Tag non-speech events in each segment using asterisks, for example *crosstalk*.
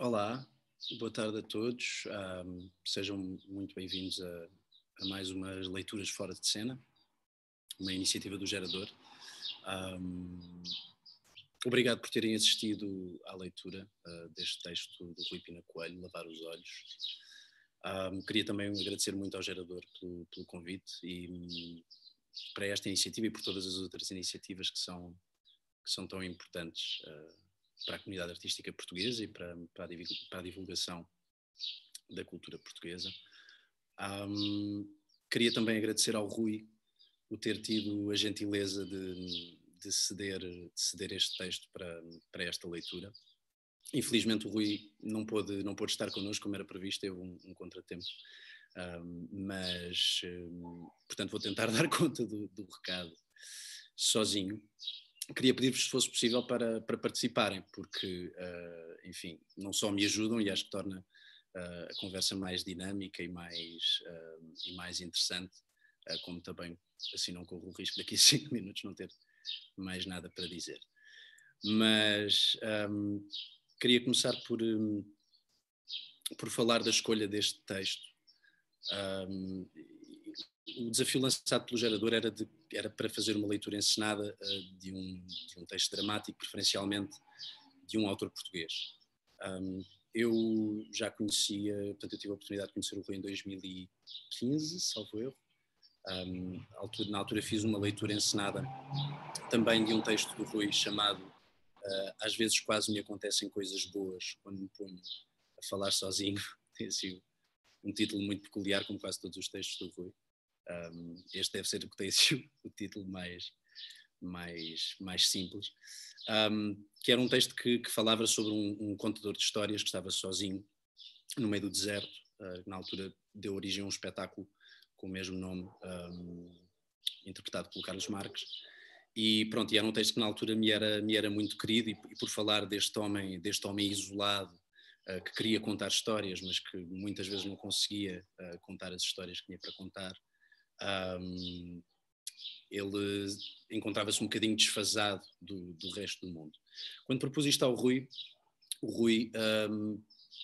Olá, boa tarde a todos. Um, sejam muito bem-vindos a, a, mais uma Leituras Fora de Cena, uma iniciativa do Gerador. Um, obrigado por terem assistido à leitura uh, deste texto do Rui Pina Coelho, Lavar os Olhos. Um, queria também agradecer muito ao Gerador pelo, pelo convite e para esta iniciativa e por todas as outras iniciativas que são, que são tão importantes. Uh, para a comunidade artística portuguesa e para, para a divulgação da cultura portuguesa. Um, queria também agradecer ao Rui o ter tido a gentileza de, de, ceder, de ceder, este texto para, para, esta leitura. Infelizmente o Rui não pôde, não pôde estar connosco como era previsto, teve um, um contratempo, um, mas, portanto, vou tentar *laughs* dar conta do, do recado sozinho queria pedir-vos, se fosse possível, para, para participarem, porque, uh, enfim, não só me ajudam e acho que torna uh, a conversa mais dinâmica e mais, uh, e mais interessante, como também assim não corro o risco daqui a *laughs* cinco minutos não ter mais nada para dizer. Mas um, ehm, queria começar por, um, ehm, por falar da escolha deste texto. Um, ehm, o desafio lançado pelo gerador era, de, era para fazer uma leitura encenada uh, de, um, de, um, texto dramático, preferencialmente de um autor português. Um, eu já conhecia, portanto, eu tive a oportunidade de conhecer o Rui em 2015, salvo erro. Um, na altura fiz uma leitura encenada também de um texto do Rui chamado uh, Às vezes quase me acontecem coisas boas quando me ponho a falar sozinho. *laughs* Tem assim, um título muito peculiar, como quase todos os textos do Rui. Um, este deve ser o que tem *laughs* sido o título mais, mais, mais simples, um, que era um texto que, que falava sobre um, um, contador de histórias que estava sozinho no meio do deserto, uh, na altura deu origem a um espetáculo com o mesmo nome, interpretado pelo Carlos Marques. E pronto, e era um texto que na altura me era, me era muito querido, e, e por falar deste homem, deste homem isolado, uh, que queria contar histórias, mas que muitas vezes não conseguia uh, contar as histórias que tinha para contar, um, ele encontrava-se um bocadinho desfasado do, do, resto do mundo. Quando propus isto ao Rui, o Rui um,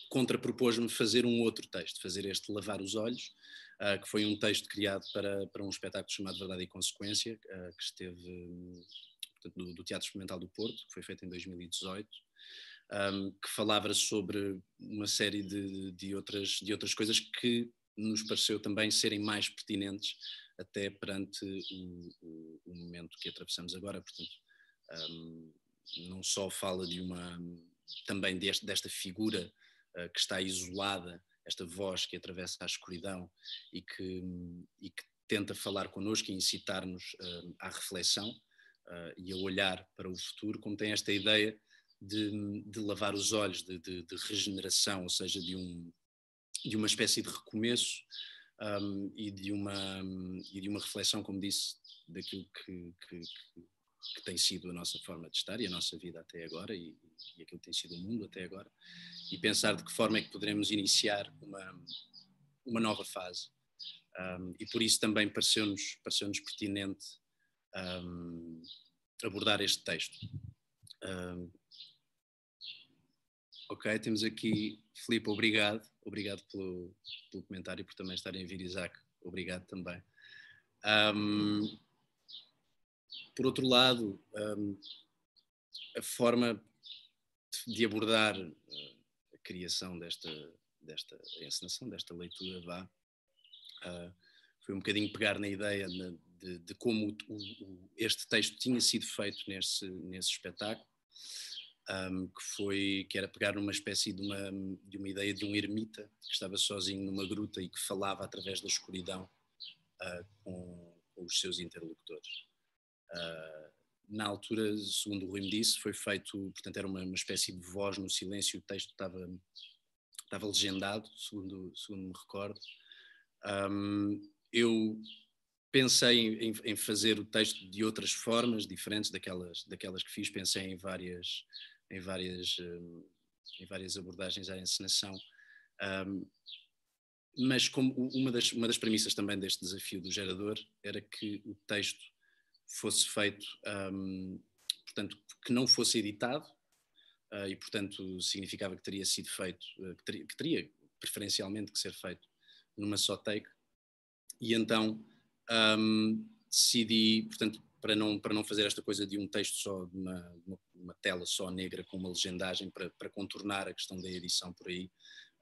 contrapropôs-me fazer um outro texto, fazer este Lavar os Olhos, uh, que foi um texto criado para, para um espetáculo chamado Verdade e Consequência, uh, que esteve portanto, do, do, Teatro Experimental do Porto, que foi feito em 2018. Um, que falava sobre uma série de, de, outras, de outras coisas que nos pareceu também serem mais pertinentes até perante o, o, o momento que atravessamos agora. Portanto, um, não só fala de uma também deste, desta figura uh, que está isolada, esta voz que atravessa a escuridão e que, hum, e que tenta falar connosco e incitar-nos uh, à reflexão uh, e a olhar para o futuro, como tem esta ideia de, de lavar os olhos, de, de, de regeneração, ou seja, de um de uma espécie de recomeço um, e, de uma, e de uma reflexão, como disse, daquilo que, que, que, tem sido a nossa forma de estar e a nossa vida até agora e, e aquilo que tem sido o mundo até agora e pensar de que forma é que poderemos iniciar uma, uma nova fase. Um, e por isso também pareceu-nos pareceu pertinente um, abordar este texto. Um, ok, temos aqui, Filipe, obrigado obrigado pelo, pelo comentário e por também estarem a vir, Isaac. Obrigado também. Um, por outro lado, um, a forma de abordar ah, a criação desta, desta encenação, desta leitura, vá, uh, foi um bocadinho pegar na ideia de, de, de como o, o, este texto tinha sido feito nesse, nesse espetáculo um, que foi que era pegar numa espécie de uma, de uma ideia de um ermita que estava sozinho numa gruta e que falava através da escuridão uh, com, com, os seus interlocutores. Uh, na altura, segundo o Rui me disse, foi feito, portanto, era uma, uma espécie de voz no silêncio, o texto estava, estava legendado, segundo, segundo me recordo. Um, eu pensei em, em, fazer o texto de outras formas diferentes daquelas, daquelas que fiz, pensei em várias, em várias, eh, em várias abordagens à encenação. Um, mas como uma das, uma das premissas também deste desafio do gerador era que o texto fosse feito, um, portanto, que não fosse editado, uh, e portanto significava que teria sido feito, uh, que, ter, que, teria preferencialmente que ser feito numa só take, e então um, decidi, portanto, para não, para não fazer esta coisa de um texto só, de uma, uma, tela só negra com uma legendagem para, para contornar a questão da edição por aí,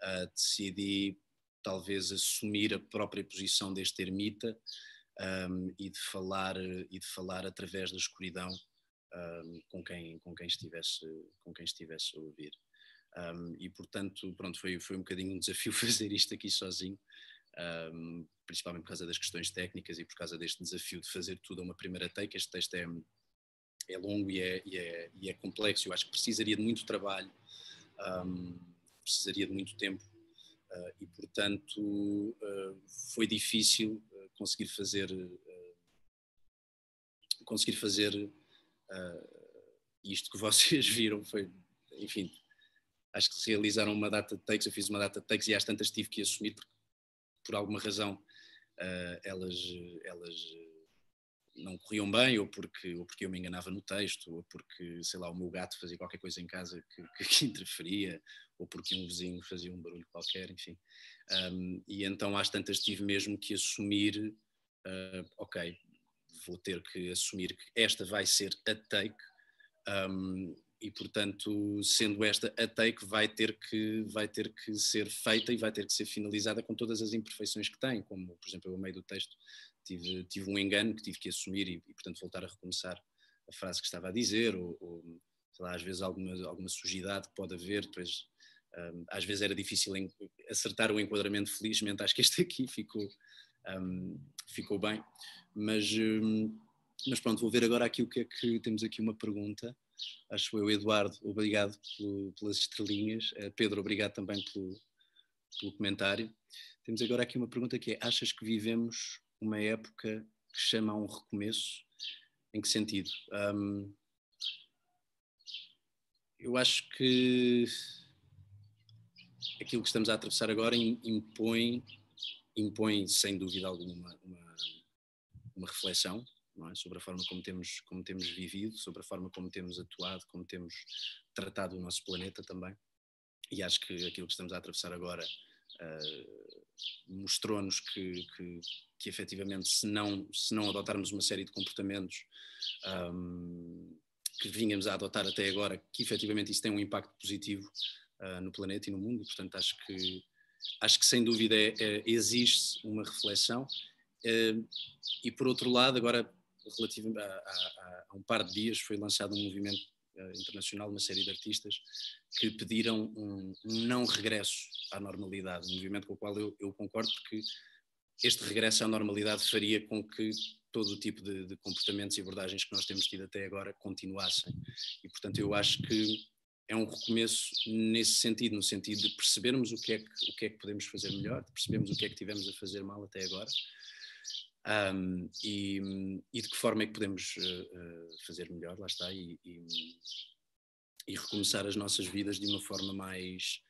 uh, decidi talvez assumir a própria posição deste ermita um, e, de falar, e de falar através da escuridão um, com, quem, com, quem estivesse, com quem estivesse a ouvir. Um, e portanto, pronto, foi, foi um bocadinho um desafio *laughs* fazer isto aqui sozinho, um, principalmente por causa das questões técnicas e por causa deste desafio de fazer tudo a uma primeira take. Este texto é, é longo e é, e é, e é complexo, eu acho que precisaria de muito trabalho, um, precisaria de muito tempo uh, e, portanto, uh, foi difícil ah, conseguir fazer. Uh, conseguir fazer isto que *laughs* vocês viram foi, enfim, acho que se realizaram uma data de takes, eu fiz uma data de takes e às tantas tive que assumir porque por alguma razão uh, elas, elas não corriam bem, ou porque, ou porque eu me enganava no texto, ou porque, sei lá, o meu gato fazia qualquer coisa em casa que, *laughs* que, que interferia, ou porque um vizinho fazia um barulho qualquer, enfim. Um, e então, às tantas, tive mesmo que assumir: uh, ok, vou ter que assumir que esta vai ser a take. Um, e portanto, sendo esta a take, vai ter, que, vai ter que ser feita e vai ter que ser finalizada com todas as imperfeições que tem, como, por exemplo, eu, ao meio do texto, tive, tive um engano que tive que assumir e, e, portanto, voltar a recomeçar a frase que estava a dizer, ou, ou lá, às vezes alguma, alguma sujidade que pode haver, depois, um, às vezes era difícil acertar o enquadramento, felizmente, acho que este aqui ficou, um, ficou bem, mas, um, mas pronto, vou ver agora aqui o que é que temos aqui uma pergunta acho eu, Eduardo, obrigado pelo, pelas estrelinhas. Eh, Pedro, obrigado também pelo, pelo comentário. Temos agora aqui uma pergunta que é: achas que vivemos uma época que chama a um recomeço? Em que sentido? Um, eu acho que aquilo que estamos a atravessar agora impõe, impõe sem dúvida alguma, uma, uma reflexão é? sobre a forma como temos, como temos vivido, sobre a forma como temos atuado, como temos tratado o nosso planeta também. E acho que aquilo que estamos a atravessar agora uh, mostrou-nos que, que, que efetivamente, se não, se não adotarmos uma série de comportamentos um, ah, que vínhamos a adotar até agora, que efetivamente isso tem um impacto positivo uh, no planeta e no mundo. Portanto, acho que, acho que sem dúvida é, é, existe uma reflexão. Uh, e por outro lado, agora relativo a, a, a, um par de dias foi lançado um movimento eh, internacional, uma série de artistas que pediram um, um, não regresso à normalidade, um movimento com o qual eu, eu, concordo porque este regresso à normalidade faria com que todo o tipo de, de comportamentos e abordagens que nós temos tido até agora continuassem. E, portanto, eu acho que é um recomeço nesse sentido, no sentido de percebermos o que é que, o que, é que podemos fazer melhor, percebemos o que é que tivemos a fazer mal até agora, um, e, e, de que forma é que podemos uh, fazer melhor, lá está, e, e, e, recomeçar as nossas vidas de uma forma mais,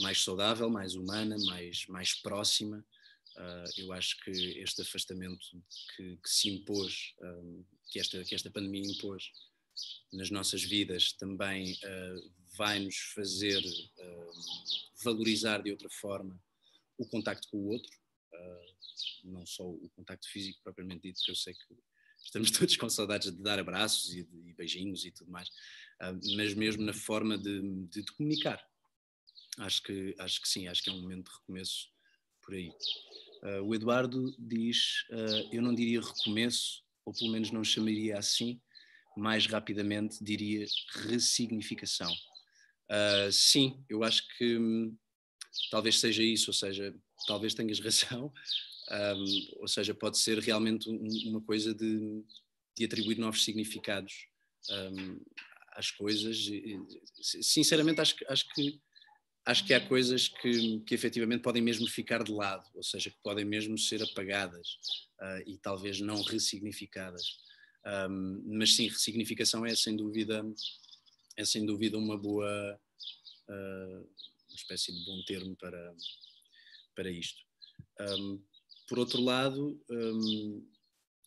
mais saudável, mais humana, mais, mais próxima. Uh, eu acho que este afastamento que, que se impôs, um, que, esta, que esta pandemia impôs nas nossas vidas, também uh, vai nos fazer valorizar de outra forma o contacto com o outro ah, não só o contacto físico propriamente dito, que eu sei que estamos *laughs* todos com saudades de dar abraços e, de, e beijinhos e tudo mais, ah, mas mesmo na forma de, de, de, comunicar. Acho que, acho que sim, acho que é um momento de recomeço por aí. Uh, o Eduardo diz: uh, Eu não diria recomeço, ou pelo menos não chamaria assim, mais rapidamente diria ressignificação. Uh, sim, eu acho que hum, talvez seja isso, ou seja, talvez tenhas *laughs* razão, um, ou seja, pode ser realmente uma coisa de, de, atribuir novos significados um, às coisas. sinceramente, acho, acho, que acho que há coisas que, que efetivamente podem mesmo ficar de lado, ou seja, que podem mesmo ser apagadas uh, e talvez não ressignificadas. mas sim, ressignificação é sem dúvida é sem dúvida uma boa ah, espécie de bom termo para, para isto. Um, por outro lado, um,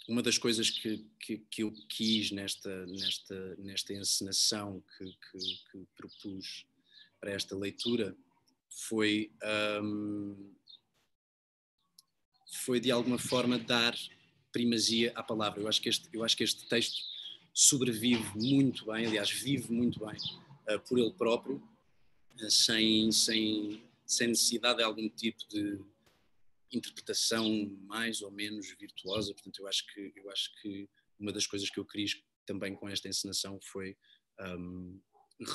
uma das coisas que, que, que, eu quis nesta, nesta, nesta encenação que, que, que propus para esta leitura foi, um, foi de alguma forma dar primazia à palavra. Eu acho que este, eu acho que este texto sobrevive muito bem, aliás, vive muito bem uh, por ele próprio, sem, sem, sem necessidade de algum tipo de interpretação mais ou menos virtuosa. Portanto, eu acho que, eu acho que uma das coisas que eu queria também com esta encenação foi um,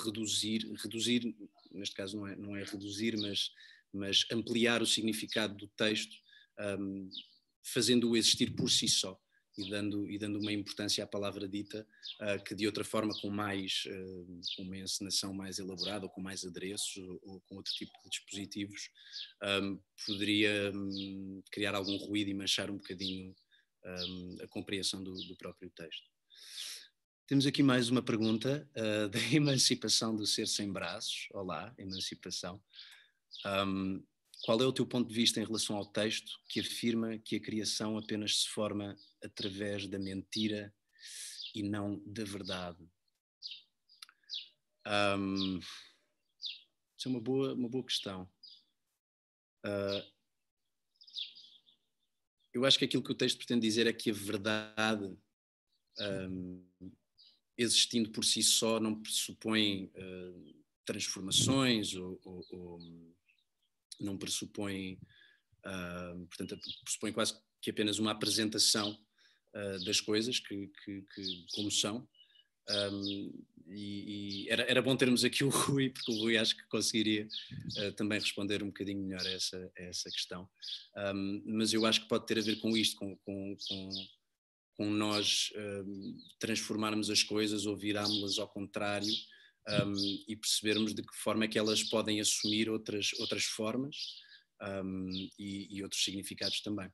reduzir, reduzir, neste caso não é, não é reduzir, mas, mas ampliar o significado do texto, um, fazendo-o existir por si só e dando, e dando uma importância à palavra dita uh, que de outra forma com mais uh, com uma encenação mais elaborada ou com mais adereços ou, ou com outro tipo de dispositivos um, ah, poderia um, criar algum ruído e manchar um bocadinho um, a compreensão do, do, próprio texto. Temos aqui mais uma pergunta uh, *laughs* da emancipação do ser sem braços. Olá, emancipação. Um, qual é o teu ponto de vista em relação ao texto que afirma que a criação apenas se forma através da mentira e não da verdade? Um, isso é uma boa, uma boa questão. Uh, eu acho que aquilo que o texto pretende dizer é que a verdade, um, existindo por si só, não pressupõe uh, transformações ou, ou, ou não pressupõe, uh, ah, portanto, pressupõe quase que apenas uma apresentação uh, das coisas, que, que, que como são. Um, ah, e, e era, era, bom termos aqui o *laughs* Rui, porque o Rui acho que conseguiria uh, também responder um bocadinho melhor a essa, a essa questão. Um, mas eu acho que pode ter a ver com isto, com, com, com, com nós um, transformarmos as coisas ou virámos-las ao contrário um, e percebermos de que forma é que elas podem assumir outras, outras formas um, e, e, outros significados também.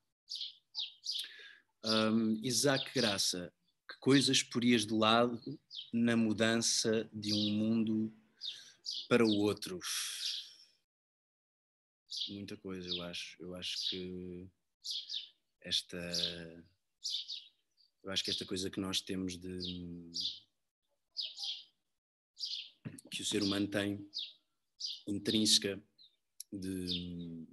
Um, Isaac Graça, que coisas porias de lado na mudança de um mundo para o outro? Muita coisa, eu acho. Eu acho que esta eu acho que esta coisa que nós temos de que o ser humano tem intrínseca de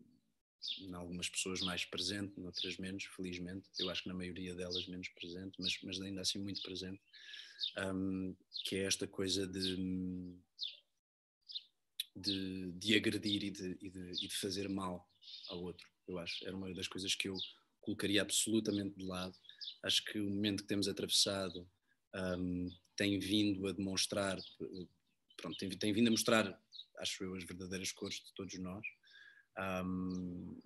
em algumas pessoas mais presente, noutras menos, felizmente, eu acho que na maioria delas menos presente, mas, mas ainda assim muito presente, um, que é esta coisa de, de, de agredir e de, e, de, e de fazer mal ao outro, eu acho. Era uma das coisas que eu colocaria absolutamente de lado. Acho que o momento que temos atravessado um, tem vindo a demonstrar eh, pronto, tem, tem, vindo a mostrar, acho eu, as verdadeiras cores de todos nós. Um,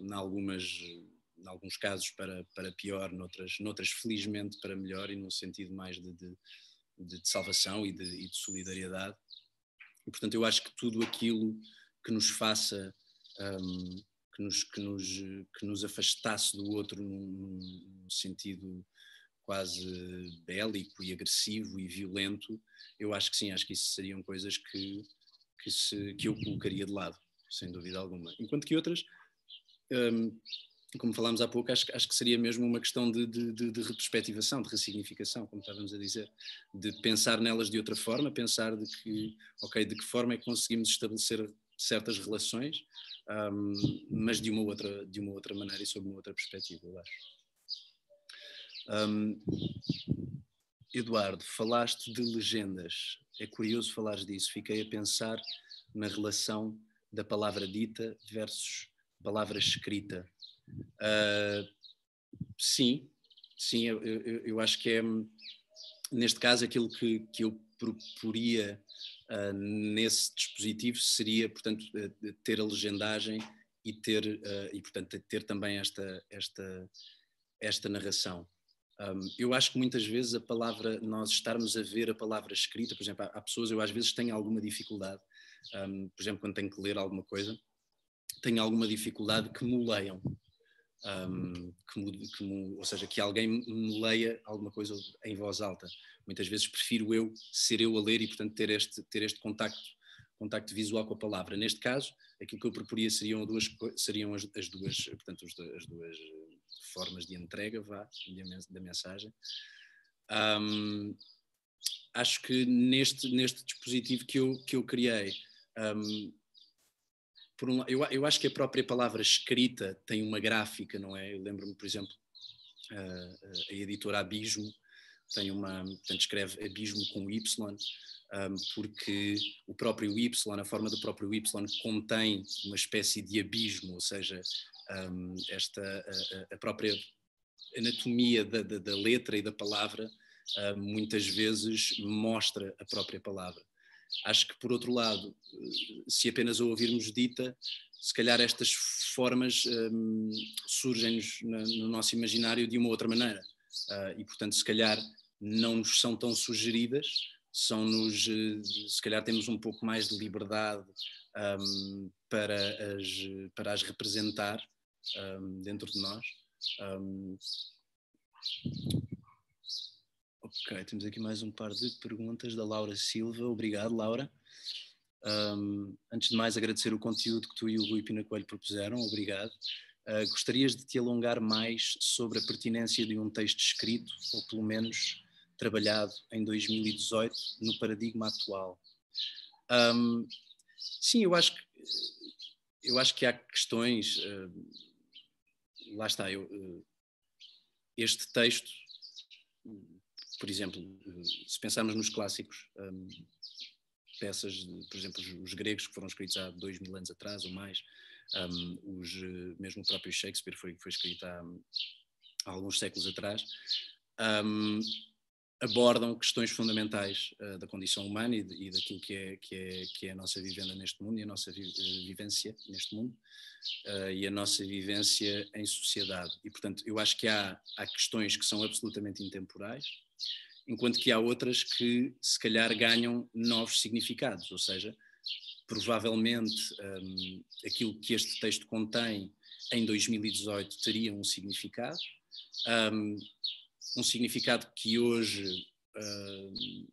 em, algumas, em alguns casos para, para pior, noutras, noutras felizmente para melhor e num sentido mais de, de, de, de salvação e de, e de solidariedade. E, portanto, eu acho que tudo aquilo que nos faça, um, que, nos, que, nos, que nos afastasse do outro num, num sentido quase bélico e agressivo e violento, eu acho que sim, acho que isso seriam coisas que, que, se, que eu colocaria de lado, sem dúvida alguma. Enquanto que outras, hum, como falámos há pouco, acho, acho que seria mesmo uma questão de, de, de, de retrospectivação, de ressignificação, como estávamos a dizer, de pensar nelas de outra forma, pensar de que, ok, de que forma é que conseguimos estabelecer certas relações, hum, mas de uma outra de uma outra maneira e sob uma outra perspectiva, eu acho. Um, Eduardo, falaste de legendas. É curioso falar disso. Fiquei a pensar na relação da palavra dita versus palavra escrita. Uh, sim, sim, eu, eu, eu, acho que é, neste caso, aquilo que, que eu proporia uh, nesse dispositivo seria, portanto, eh, ter a legendagem e ter, uh, e, portanto, ter também esta, esta, esta narração. Um, eu acho que muitas vezes a palavra, nós estarmos a ver a palavra escrita, por exemplo, há, há pessoas, eu às vezes tenho alguma dificuldade, um, por exemplo, quando tenho que ler alguma coisa, tenho alguma dificuldade que me leiam. Um, que que ou seja, que alguém me leia alguma coisa em voz alta. Muitas vezes prefiro eu ser eu a ler e, portanto, ter este, ter este contacto, contacto visual com a palavra. Neste caso, aquilo que eu proporia seriam, duas, seriam as, as duas, portanto, as duas formas de entrega vá, da mensagem. Um, acho que neste, neste dispositivo que eu, que eu criei, um, por um, eu, eu acho que a própria palavra escrita tem uma gráfica, não é? Eu lembro-me, por exemplo, a, a editora Abismo tem uma, portanto, escreve Abismo com Y, porque o próprio Y, a forma do próprio Y, contém uma espécie de abismo, ou seja, esta, a, a própria anatomia da, da, da, letra e da palavra muitas vezes mostra a própria palavra. Acho que, por outro lado, se apenas a ouvirmos dita, se calhar estas formas um, surgem-nos no nosso imaginário de uma outra maneira. Uh, e, portanto, se calhar não nos são tão sugeridas, são-nos, eh, se calhar temos um pouco mais de liberdade um, para, as, para as representar um, dentro de nós. Um, ok, temos aqui mais um par de perguntas da Laura Silva. Obrigado, Laura. antes de mais, agradecer o conteúdo que tu e o Rui Pina Coelho propuseram. Obrigado. Uh, gostarias de te alongar mais sobre a pertinência de um texto escrito, ou pelo menos trabalhado em 2018 no paradigma atual. Um, sim, eu acho que eu acho que há questões. Uh, lá está, eu, uh, este texto, por exemplo, se pensarmos nos clássicos, um, peças, por exemplo, os, os, gregos que foram escritos há dois mil anos atrás ou mais, um, os, eh, mesmo o próprio Shakespeare foi, foi escrito há, há alguns séculos atrás. Um, abordam questões fundamentais uh, da condição humana e, de, e daquilo que é, que, é, que é, a nossa vivenda neste mundo e a nossa vi eh, vivência neste mundo uh, e a nossa vivência em sociedade. E, portanto, eu acho que há, há, questões que são absolutamente intemporais, enquanto que há outras que, se calhar, ganham novos significados, ou seja, provavelmente um, ehm, aquilo que este texto contém em 2018 teria um significado. Um, ehm, um significado que hoje uh,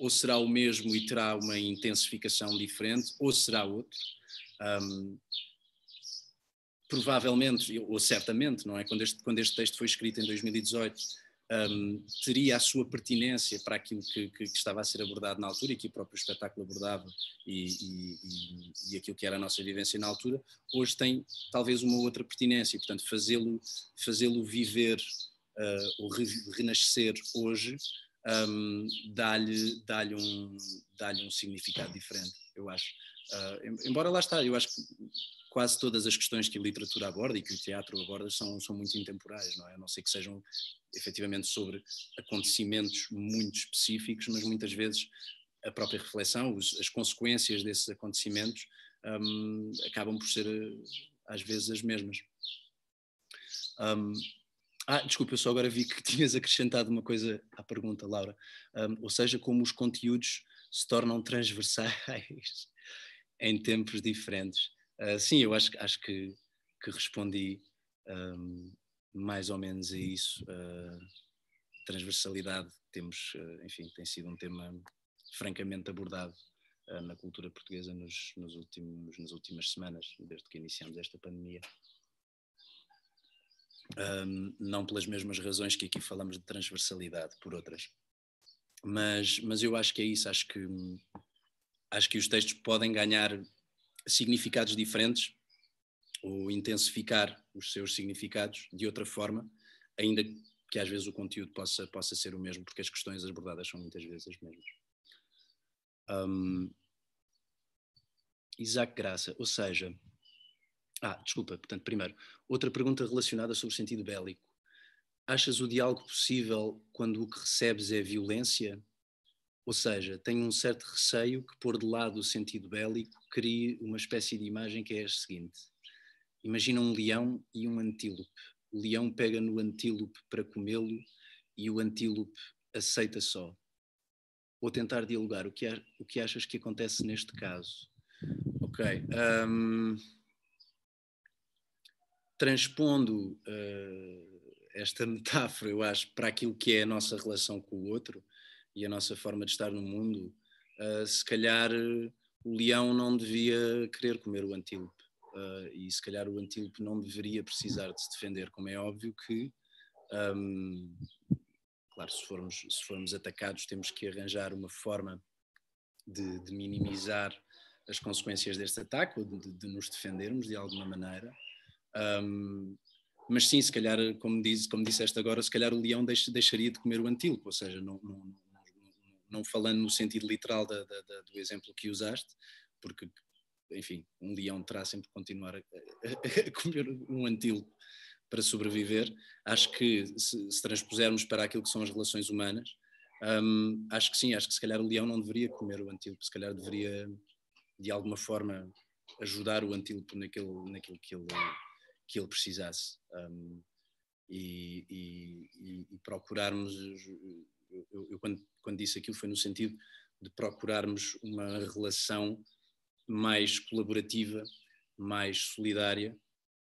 ou será o mesmo e terá uma intensificação diferente, ou será outro. Um, provavelmente, ou certamente, não é? Quando este, quando este texto foi escrito em 2018, um, teria a sua pertinência para aquilo que, que, que, estava a ser abordado na altura e que o próprio espetáculo abordava e, e, e, aquilo que era a nossa vivência na altura, hoje tem talvez uma outra pertinência, e, portanto, fazê-lo fazê viver uh, o renascer hoje hum, um, dá-lhe dá um, dá um significado diferente, eu acho. Uh, embora lá está, eu acho que quase todas as questões que a literatura aborda e que o teatro aborda são, são muito intemporais, não é? A não ser que sejam efetivamente sobre acontecimentos muito específicos, mas muitas vezes a própria reflexão, os, as consequências desses acontecimentos um, acabam por ser às vezes as mesmas. Um, ah, desculpa, eu só agora vi que *laughs* tinhas acrescentado uma coisa à pergunta, Laura. Um, ou seja, como os conteúdos se tornam transversais *laughs* em tempos diferentes. Uh, sim, eu acho, acho que, que respondi um, mais ou menos a isso. Uh, transversalidade, temos, uh, enfim, tem sido um tema francamente abordado na cultura portuguesa nos, nos últimos, nas últimas semanas, desde que iniciamos esta pandemia um, não pelas mesmas razões que aqui falamos de transversalidade, por outras. Mas, mas eu acho que é isso, acho que, acho que os textos podem ganhar significados diferentes ou intensificar os seus significados de outra forma, ainda que às vezes o conteúdo possa, possa ser o mesmo, porque as questões abordadas são muitas vezes as mesmas. Um, Isaac Graça, ou seja, ah, desculpa, portanto, primeiro, outra pergunta relacionada sobre o sentido bélico. Achas o diálogo possível quando o que recebes é violência? Ou seja, tenho um certo receio que, pôr de lado o sentido bélico, crie uma espécie de imagem que é a seguinte: imagina um leão e um antílope. O leão pega no antílope para comê-lo e o antílope aceita só. Vou tentar dialogar. O que, o que achas que acontece neste caso? Ok. Um transpondo uh, esta *laughs* metáfora, eu acho, para aquilo que é a nossa relação com o outro e a nossa forma de estar no mundo, uh, se calhar eh, o leão não devia querer comer o antílope uh, e se calhar o antílope não deveria precisar de se defender, como é óbvio que, um, ehm, claro, se formos, se formos atacados temos que arranjar uma forma de, de minimizar as consequências deste ataque ou de, de nos defendermos de alguma maneira. Um, mas sim, se calhar, como, diz, como disseste agora, se calhar o leão deix, deixaria de comer o antílope, ou seja, não, não, não, não falando no sentido literal da, da, da, do exemplo que usaste, porque, enfim, um leão terá sempre que continuar a, a, comer um antílope para sobreviver. Acho que se, se, transpusermos para aquilo que são as relações humanas, acho que sim, acho que se calhar o leão não deveria comer o antílope, se calhar deveria, de alguma forma, ajudar o antílope naquilo, naquilo que ele que ele precisasse. Um, e, e, e, procurarmos, eu, eu quando, quando, disse aquilo foi no sentido de procurarmos uma relação mais colaborativa, mais solidária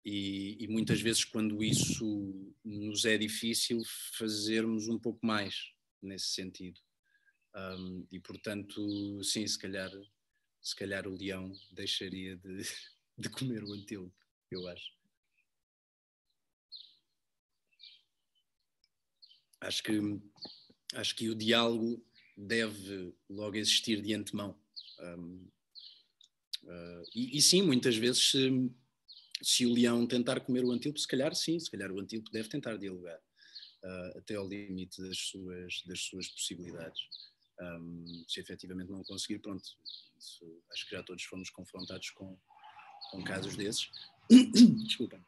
e, e muitas vezes quando isso nos é difícil fazermos um pouco mais nesse sentido. Um, e portanto, sim, se calhar, se calhar o leão deixaria de, *laughs* de comer o antílope, eu acho. acho que, acho que o diálogo deve logo existir de antemão. Um, uh, ah, e, e, sim, muitas vezes, se, se, o leão tentar comer o antílope, se calhar sim, se calhar o antílope deve tentar dialogar uh, até ao limite das suas, das suas possibilidades. Um, se efetivamente não conseguir, pronto, isso, acho que já todos fomos confrontados com, com casos desses. *coughs* Desculpa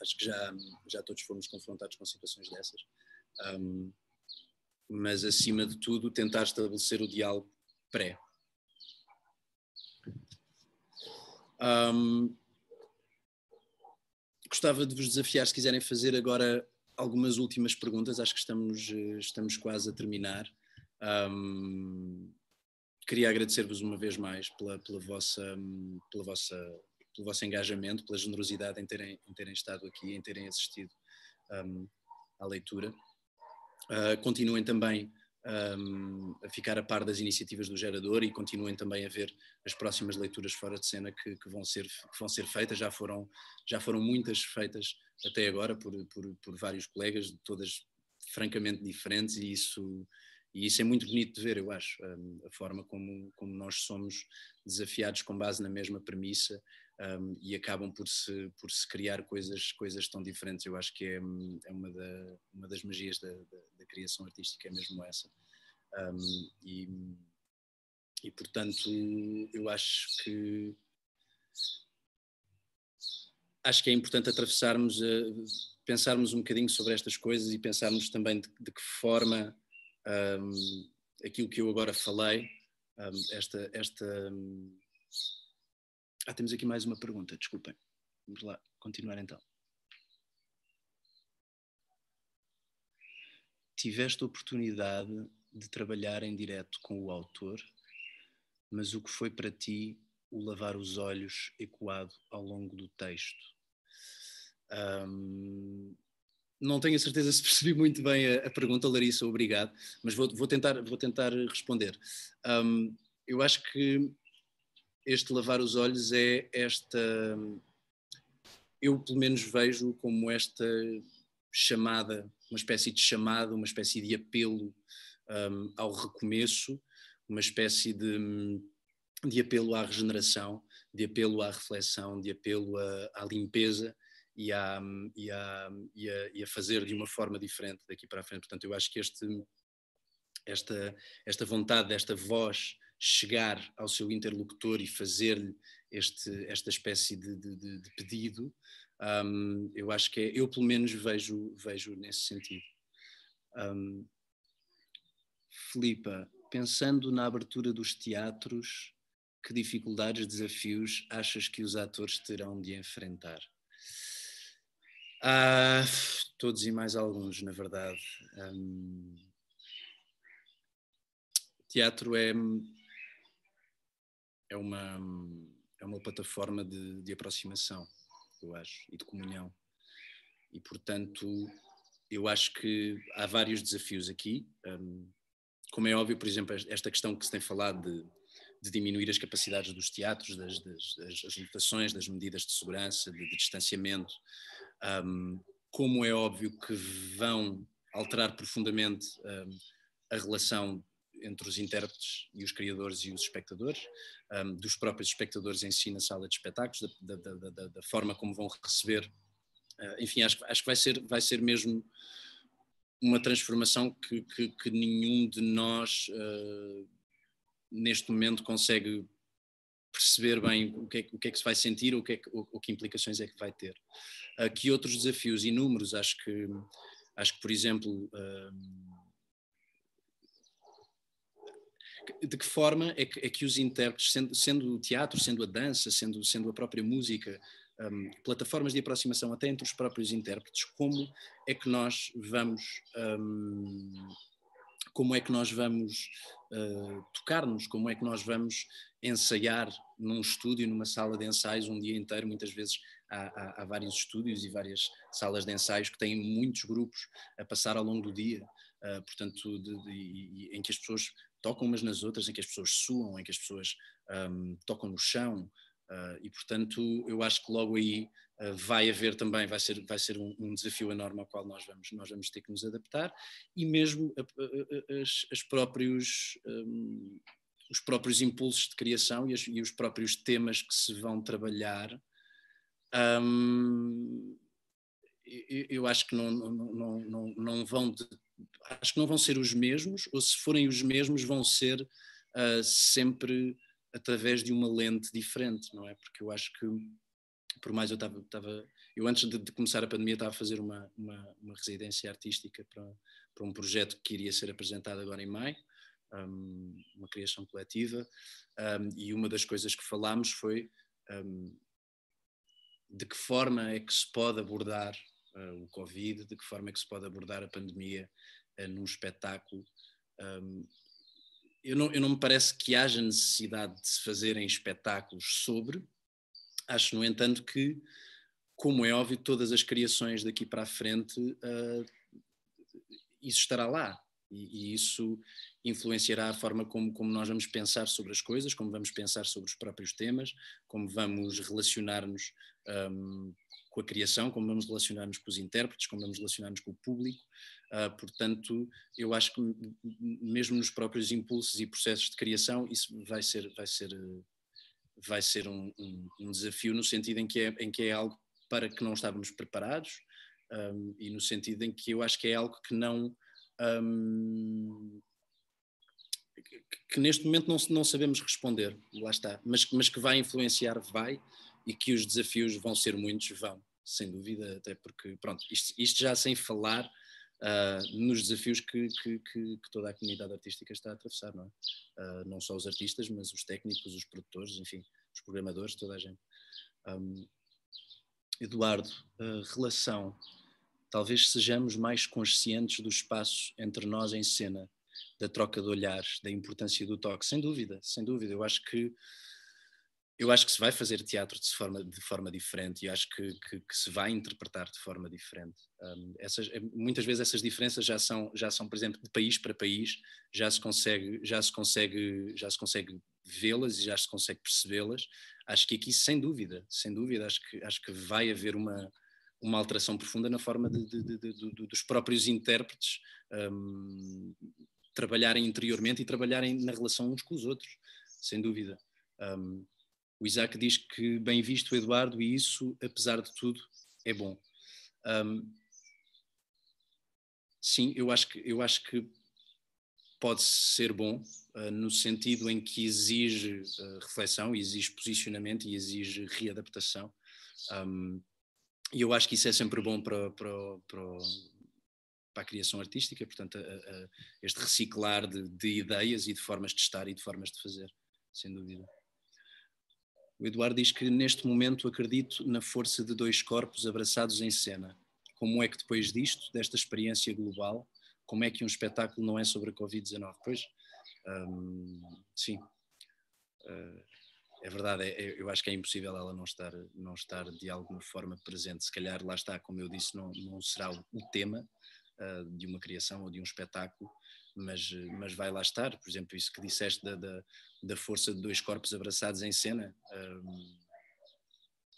acho que já, já todos fomos confrontados com situações dessas. Um, mas, acima de tudo, tentar estabelecer o diálogo pré. Um, gostava de vos desafiar, se quiserem fazer agora algumas últimas perguntas, acho que estamos, eh, estamos quase a terminar. Um, queria agradecer-vos uma vez mais pela, pela, vossa, pela vossa pelo vosso engajamento, pela generosidade em terem, em terem estado aqui, em terem assistido um, à leitura. Uh, continuem também um, a ficar a par das iniciativas do gerador e continuem também a ver as próximas leituras fora de cena que, que vão, ser, que vão ser feitas. Já foram, já foram muitas feitas até agora por, por, por vários colegas, todas francamente diferentes, e isso e isso é muito bonito de ver, eu acho, hum, a forma como, como nós somos desafiados com base na mesma premissa um, e acabam por se, por se criar coisas, coisas tão diferentes. Eu acho que é, é uma, da, uma das magias da, da, da criação artística, é mesmo essa. Um, e, e portanto, eu acho que acho que é importante atravessarmos, uh, pensarmos um bocadinho sobre estas coisas e pensarmos também de, de que forma um, aquilo que eu agora falei, um, esta, esta, ah, temos aqui mais uma pergunta, desculpem. Vamos lá continuar então. Tiveste a oportunidade de trabalhar em direto com o autor, mas o que foi para ti o lavar os olhos ecoado ao longo do texto? Um, não tenho a certeza se percebi muito bem a, a pergunta, Larissa, obrigado, mas vou, vou, tentar, vou tentar responder. Um, eu acho que este lavar os olhos é esta. Eu, pelo menos, vejo como esta chamada, uma espécie de chamada, uma espécie de apelo um, ao recomeço, uma espécie de, de apelo à regeneração, de apelo à reflexão, de apelo à, à limpeza e a, e, a, e, a, e a fazer de uma forma diferente daqui para a frente. Portanto, eu acho que este, esta, esta vontade, esta voz chegar ao seu interlocutor e fazer-lhe esta espécie de, de, de pedido, um, eu acho que é, eu pelo menos vejo, vejo nesse sentido. Um, Filipa, pensando na abertura dos teatros, que dificuldades, desafios achas que os atores terão de enfrentar? Ah, todos e mais alguns, na verdade. Um, teatro é, é uma, é uma plataforma de, de aproximação, eu acho, e de comunhão. E, portanto, eu acho que há vários desafios aqui. Um, como é óbvio, por exemplo, esta questão que se tem falado de, de diminuir as capacidades dos teatros, das, das, das, limitações, das medidas de segurança, de, de distanciamento, um, como é óbvio que vão alterar profundamente um, a relação entre os intérpretes e os criadores e os espectadores, um, dos próprios espectadores em si na sala de espetáculos, da, da, da, da forma como vão receber. Uh, enfim, acho, acho que vai ser, vai ser mesmo uma transformação que, que, que nenhum de nós uh, neste momento consegue perceber bem o que, é, o que é que se vai sentir, o que, é que, o, o que implicações é que vai ter. Uh, que outros desafios inúmeros, acho que, acho que por exemplo, uh, de que forma é que, é que os intérpretes, sendo, sendo, o teatro, sendo a dança, sendo, sendo a própria música, um, plataformas de aproximação até entre os próprios intérpretes, como é que nós vamos. Um, como é que nós vamos uh, tocar-nos, como é que nós vamos ensaiar num estúdio, numa sala de ensaios, um dia inteiro, muitas vezes há, há, há vários estúdios e várias salas de ensaios que têm muitos grupos a passar ao longo do dia, uh, portanto, de, de, de, em que as pessoas tocam umas nas outras, em que as pessoas suam, em que as pessoas um, tocam no chão, uh, e portanto eu acho que logo aí uh, vai haver também, vai ser, vai ser um, um, desafio enorme ao qual nós vamos, nós vamos ter que nos adaptar, e mesmo a, a, a, as, as próprios, um, os próprios impulsos de criação e, as, e, os próprios temas que se vão trabalhar. Hum, eu acho que não, não, não, não, não vão de acho que não vão ser os mesmos, ou se forem os mesmos, vão ser uh, sempre através de uma lente diferente, não é? Porque eu acho que, por mais eu estava. Eu, antes de, de, começar a pandemia, estava a fazer uma, uma, uma, residência artística para, para um projeto que iria ser apresentado agora em maio, um, uma criação coletiva, um, e uma das coisas que falámos foi. Um, de que forma é que se pode abordar eh, o Covid, de que forma é que se pode abordar a pandemia eh, num espetáculo. eu, não, eu não me parece que haja necessidade de se fazerem espetáculos sobre, acho, no entanto, que, como é óbvio, todas as criações daqui para a frente, ah, isso estará lá. E, e isso influenciará a forma como, como nós vamos pensar sobre as coisas, como vamos pensar sobre os próprios temas, como vamos relacionar-nos um, com a criação, como vamos relacionar-nos com os intérpretes, como vamos relacionar-nos com o público. Uh, portanto, eu acho que mesmo nos próprios impulsos e processos de criação, isso vai ser, vai ser, vai ser um, um, um desafio no sentido em que, é, em que é algo para que não estávamos preparados um, e no sentido em que eu acho que é algo que não que, que, neste momento não, não sabemos responder, lá está, mas, mas que vai influenciar, vai, e que os desafios vão ser muitos, vão, sem dúvida, até porque, pronto, isto, isto já sem falar uh, nos desafios que, que, que, toda a comunidade artística está a atravessar, não é? Uh, não só os artistas, mas os técnicos, os produtores, enfim, os programadores, toda a gente. Um, Eduardo, uh, relação. Talvez sejamos mais conscientes do espaço entre nós em cena, da troca de olhares, da importância do toque, sem dúvida, sem dúvida. Eu acho que eu acho que se vai fazer teatro de forma, de forma diferente e acho que, que, que, se vai interpretar de forma diferente. Um, essas, eh, muitas vezes essas diferenças já são, já são, por exemplo, de país para país, já se consegue, já se consegue, já se consegue vê-las e já se consegue percebê-las. Acho que aqui, sem dúvida, sem dúvida, acho que, acho que vai haver uma, uma alteração profunda na forma de, de, de, dos próprios intérpretes um, trabalharem interiormente e trabalharem na relação uns com os outros, sem dúvida. Um, o Isaac diz que, bem visto, Eduardo, e isso, apesar de tudo, é bom. Um, sim, eu acho que, eu acho que pode ser bom, uh, no sentido em que exige uh, reflexão, exige posicionamento e exige readaptação. Um, e eu acho que isso é sempre bom para, para, para, para a criação artística, portanto, a, a, este reciclar de, de ideias e de formas de estar e de formas de fazer, sem dúvida. O Eduardo diz que neste momento acredito na força de dois corpos abraçados em cena. Como é que depois disto, desta experiência global, como é que um espetáculo não é sobre a Covid-19? Pois, hum, sim, uh, é verdade, é, é, eu acho que é impossível ela não estar, não estar de alguma forma presente. Se calhar, lá está, como eu disse, não, não será o tema uh, de uma criação ou de um espetáculo, mas, mas vai lá estar. Por exemplo, isso que disseste da, da, da força de dois corpos abraçados em cena. Um,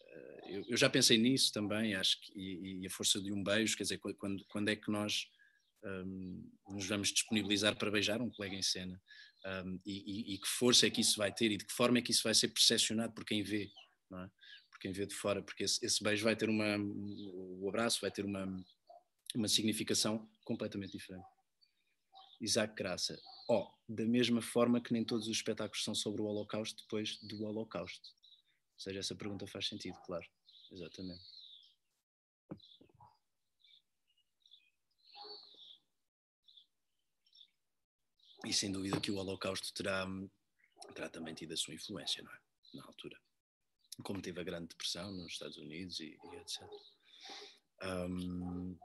eh, eu, eu, já pensei nisso também, acho que, e, e, a força de um beijo, quer dizer, quando, quando é que nós um, nos vamos disponibilizar para beijar um colega em cena? Um, e, e, e, que força é que isso vai ter e de que forma é que isso vai ser percepcionado por quem vê, não é? Por quem vê de fora, porque esse, esse beijo vai ter uma. o abraço vai ter uma, uma significação completamente diferente. Isaac Graça. Oh, da mesma forma que nem todos os espetáculos são sobre o Holocausto depois do Holocausto. Ou seja, essa pergunta faz sentido, claro. Exatamente. E sem dúvida que o Holocausto terá, terá também tido a sua influência, não é? Na altura. Como teve a Grande Depressão nos Estados Unidos e, e etc. Um,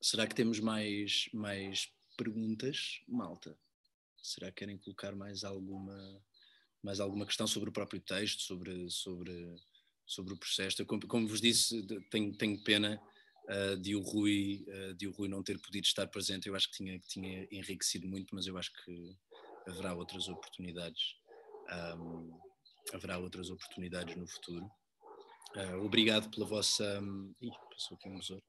será que temos mais, mais perguntas, malta. Será que querem colocar mais alguma, mais alguma questão sobre o próprio texto, sobre, sobre, sobre o processo? Eu, como, como vos disse, tenho, tenho pena uh, de, o Rui, uh, de o Rui não ter podido estar presente. Eu acho que tinha, que tinha enriquecido muito, mas eu acho que haverá outras oportunidades. Um, haverá outras oportunidades no futuro. Uh, obrigado pela vossa. Um, ih, passou aqui um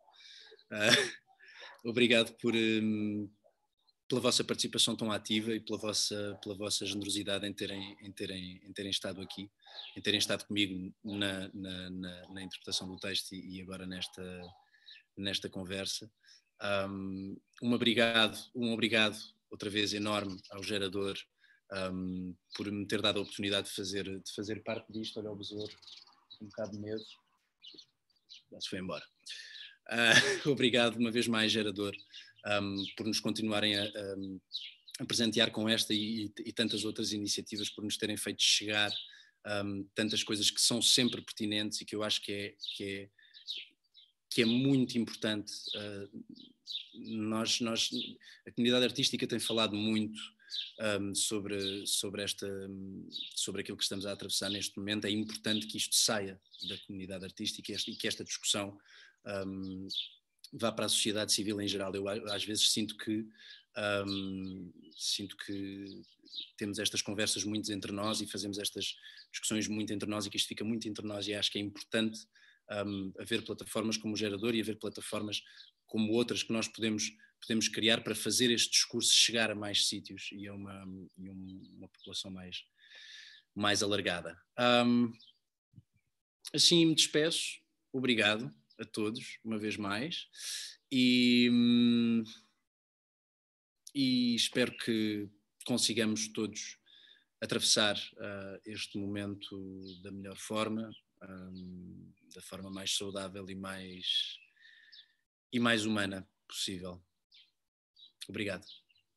Uh, *laughs* obrigado por, um, pela vossa participação tão ativa e pela vossa, pela vossa generosidade em terem, em, terem, em terem estado aqui, em terem estado comigo na, na, na, na interpretação do texto e, e, agora nesta, nesta conversa. Um, um, obrigado, um obrigado outra vez enorme ao gerador um, por me ter dado a oportunidade de fazer, de fazer parte disto. Olha o besouro, um bocado de medo, já se foi embora. Uh, *laughs* obrigado uma vez mais, gerador um, por nos continuarem a, a, a presentear com esta e, e, tantas outras iniciativas, por nos terem feito chegar um, tantas coisas que são sempre pertinentes e que eu acho que é, que é, que é muito importante. Uh, nós, nós, a comunidade artística tem falado muito um, sobre, sobre, esta, sobre aquilo que estamos a atravessar neste momento. É importante que isto saia da comunidade artística e que esta discussão um, vá para a sociedade civil em geral. Eu às vezes sinto que um, sinto que temos estas conversas muito entre nós e fazemos estas discussões muito entre nós e que isto fica muito entre nós e acho que é importante um, haver plataformas como o Gerador e haver plataformas como outras que nós podemos podemos criar para fazer este discurso chegar a mais sítios e a uma, e uma população mais mais alargada. Um, assim me despeço. Obrigado a todos, uma vez mais, e, hum, e espero que consigamos todos atravessar uh, este momento da melhor forma, um, da forma mais saudável e mais, e mais humana possível. Obrigado.